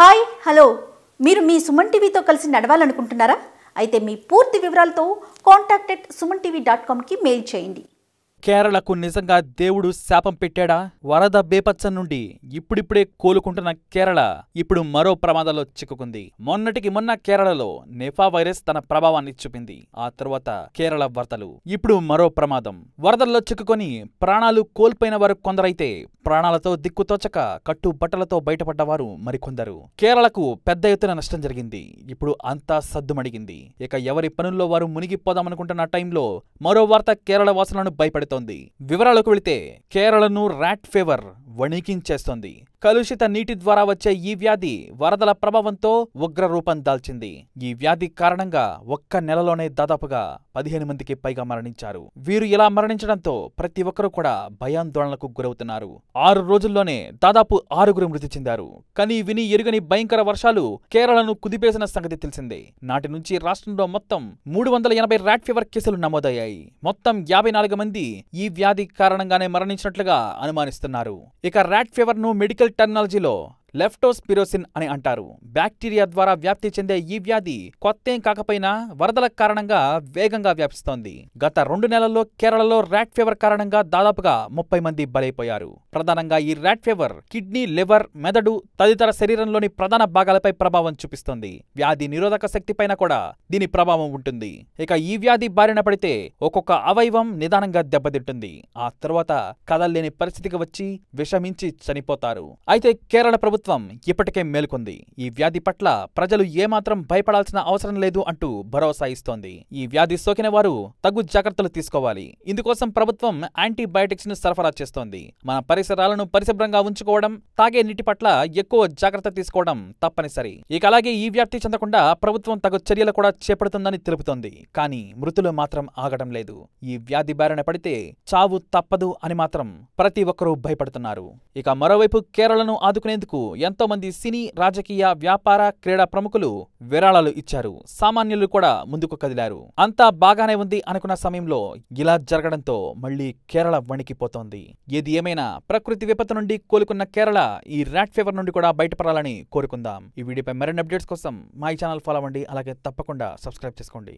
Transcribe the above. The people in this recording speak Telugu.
హాయ్ హలో మీరు మీ సుమన్ టీవీతో కలిసి నడవాలనుకుంటున్నారా అయితే మీ పూర్తి వివరాలతో contact at Suman TV dot కామ్కి మెయిల్ చేయండి కేరళకు నిజంగా దేవుడు శాపం పెట్టాడా వరద బేపచ్చం నుండి ఇప్పుడిప్పుడే కోలుకుంటున్న కేరళ ఇప్పుడు మరో ప్రమాదంలో చిక్కుకుంది మొన్నటికి మొన్న కేరళలో నెఫా వైరస్ తన ప్రభావాన్ని చూపింది ఆ తరువాత కేరళ వరదలు ఇప్పుడు మరో ప్రమాదం వరదల్లో చిక్కుకొని ప్రాణాలు కోల్పోయిన వారు కొందరైతే ప్రాణాలతో దిక్కుతోచక కట్టు బట్టలతో బయటపడ్డవారు మరికొందరు కేరళకు పెద్ద ఎత్తున నష్టం జరిగింది ఇప్పుడు అంతా సద్దుమడిగింది ఇక ఎవరి పనుల్లో వారు మునిగిపోదామనుకుంటున్న టైంలో మరో వార్త కేరళ వాసులను భయపడుతుంది చేస్తోంది వివరాలకు వెళితే కేరళను ర్యాట్ ఫేవర్ వణికించేస్తోంది కలుషిత నీటి ద్వారా వచ్చే ఈ వ్యాధి వరదల ప్రభావంతో ఉగ్ర రూపం దాల్చింది ఈ వ్యాధి కారణంగా ఒక్క నెలలోనే దాదాపుగా పదిహేను మందికి పైగా మరణించారు వీరు ఇలా మరణించడంతో ప్రతి ఒక్కరూ కూడా భయాందోళనకు గురవుతున్నారు ఆరు రోజుల్లోనే దాదాపు ఆరుగురు మృతి చెందారు కానీ విని ఎరుగని భయంకర వర్షాలు కేరళను కుదిపేసిన సంగతి తెలిసిందే నాటి నుంచి రాష్ట్రంలో మొత్తం మూడు వందల ఎనభై ర్యాట్ ఫీవర్ కేసులు నమోదయ్యాయి మొత్తం యాభై నాలుగు మంది ఈ వ్యాధి కారణంగానే మరణించినట్లుగా అనుమానిస్తున్నారు ఇక ర్యాట్ ను మెడికల్ ಟನಲ್ ছিল లెఫ్టోస్పిరోసిన్ అని అంటారు బ్యాక్టీరియా ద్వారా వ్యాప్తి చెందే ఈ వ్యాధి కొత్తేం కాకపోయినా వరదల కారణంగా వేగంగా వ్యాపిస్తోంది గత రెండు నెలల్లో కేరళలో ర్యాట్ ఫీవర్ కారణంగా దాదాపుగా ముప్పై మంది బలైపోయారు ప్రధానంగా ఈ ర్యాట్ ఫీవర్ కిడ్నీ లివర్ మెదడు తదితర శరీరంలోని ప్రధాన భాగాలపై ప్రభావం చూపిస్తుంది వ్యాధి నిరోధక శక్తిపైన కూడా దీని ప్రభావం ఉంటుంది ఇక ఈ వ్యాధి బారిన పడితే ఒక్కొక్క అవయవం నిదానంగా దెబ్బతింటుంది ఆ తర్వాత కదల్లేని పరిస్థితికి వచ్చి విషమించి చనిపోతారు అయితే కేరళ ప్రభుత్వం ప్రభుత్వం ఇప్పటికే మేల్కొంది ఈ వ్యాధి పట్ల ప్రజలు ఏమాత్రం భయపడాల్సిన అవసరం లేదు అంటూ భరోసా ఇస్తోంది ఈ వ్యాధి సోకిన వారు తగు జాగ్రత్తలు తీసుకోవాలి ఇందుకోసం ప్రభుత్వం యాంటీబయాటిక్స్ ను సరఫరా చేస్తోంది మన పరిసరాలను పరిశుభ్రంగా ఉంచుకోవడం తాగే నీటి పట్ల ఎక్కువ జాగ్రత్త తీసుకోవడం తప్పనిసరి ఇక అలాగే ఈ వ్యాప్తి చెందకుండా ప్రభుత్వం తగు చర్యలు కూడా చేపడుతుందని తెలుపుతోంది కానీ మృతులు మాత్రం ఆగడం లేదు ఈ వ్యాధి బారిన పడితే చావు తప్పదు అని మాత్రం ప్రతి ఒక్కరూ భయపడుతున్నారు ఇక మరోవైపు కేరళను ఆదుకునేందుకు ఎంతోమంది సినీ రాజకీయ వ్యాపార క్రీడా ప్రముఖులు విరాళాలు ఇచ్చారు సామాన్యులు కూడా ముందుకు కదిలారు అంతా బాగానే ఉంది అనుకున్న సమయంలో ఇలా జరగడంతో మళ్లీ కేరళ వణికిపోతోంది ఏది ఏమైనా ప్రకృతి విపత్తు నుండి కోలుకున్న కేరళ ఈ ర్యాట్ ఫీవర్ నుండి కూడా బయటపడాలని కోరుకుందాం ఈ వీడియోపై మరిన్ని అప్డేట్స్ కోసం మా ఛానల్ ఫాలో అవ్వండి అలాగే తప్పకుండా సబ్స్క్రైబ్ చేసుకోండి